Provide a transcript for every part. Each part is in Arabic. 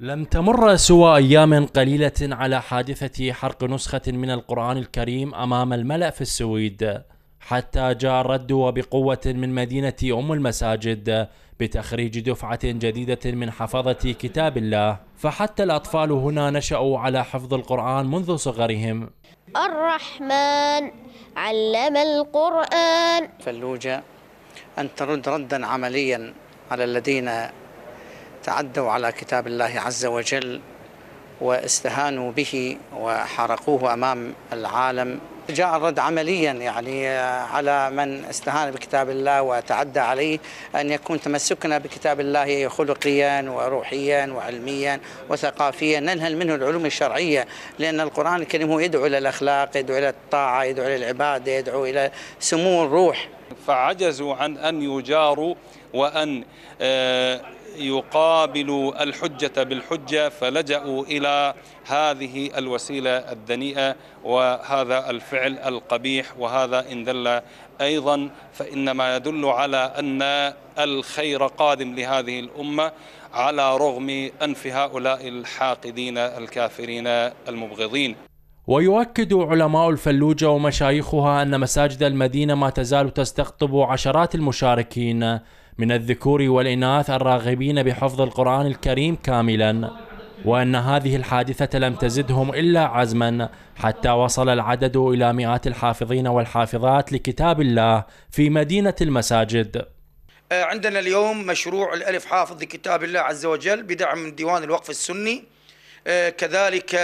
لم تمر سوى أيام قليلة على حادثة حرق نسخة من القرآن الكريم أمام الملأ في السويد حتى جاء الرد وبقوة من مدينة أم المساجد بتخريج دفعة جديدة من حفظة كتاب الله فحتى الأطفال هنا نشأوا على حفظ القرآن منذ صغرهم الرحمن علم القرآن فلوجة أن ترد ردا عمليا على الذين تعدوا على كتاب الله عز وجل واستهانوا به وحرقوه امام العالم جاء الرد عمليا يعني آه، على من استهان بكتاب الله وتعدى عليه أن يكون تمسكنا بكتاب الله خلقيا وروحيا وعلميا وثقافيا ننهل منه العلوم الشرعية لأن القرآن الكريم هو يدعو إلى الأخلاق يدعو إلى الطاعة يدعو إلى العبادة يدعو إلى سمو الروح فعجزوا عن أن يجاروا وأن آه، يقابلوا الحجة بالحجة فلجأوا إلى هذه الوسيلة الدنيئة وهذا الفعل الفعل القبيح وهذا إن دل أيضا فإنما يدل على أن الخير قادم لهذه الأمة على رغم أنف هؤلاء الحاقدين الكافرين المبغضين ويؤكد علماء الفلوجة ومشايخها أن مساجد المدينة ما تزال تستقطب عشرات المشاركين من الذكور والإناث الراغبين بحفظ القرآن الكريم كاملاً وأن هذه الحادثة لم تزدهم إلا عزما حتى وصل العدد إلى مئات الحافظين والحافظات لكتاب الله في مدينة المساجد آه، عندنا اليوم مشروع الألف حافظ لكتاب الله عز وجل بدعم من ديوان الوقف السني آه، كذلك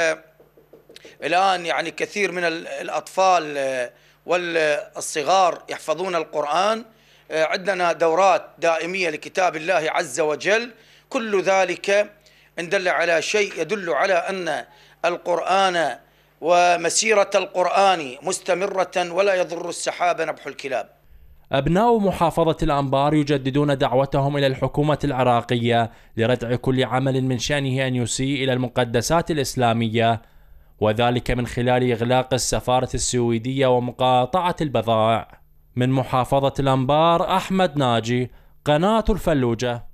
الآن يعني كثير من الأطفال آه، والصغار يحفظون القرآن عندنا دورات دائمية لكتاب الله عز وجل كل ذلك إن دل على شيء يدل على أن القرآن ومسيرة القرآن مستمرة ولا يضر السحاب نبح الكلاب أبناء محافظة الأنبار يجددون دعوتهم إلى الحكومة العراقية لردع كل عمل من شأنه أن يسيء إلى المقدسات الإسلامية وذلك من خلال إغلاق السفارة السويدية ومقاطعة البضائع من محافظة الأنبار أحمد ناجي قناة الفلوجة